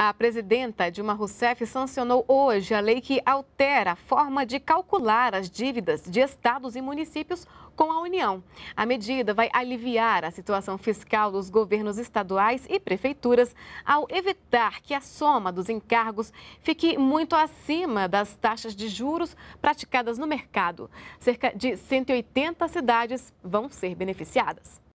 A presidenta Dilma Rousseff sancionou hoje a lei que altera a forma de calcular as dívidas de estados e municípios com a União. A medida vai aliviar a situação fiscal dos governos estaduais e prefeituras ao evitar que a soma dos encargos fique muito acima das taxas de juros praticadas no mercado. Cerca de 180 cidades vão ser beneficiadas.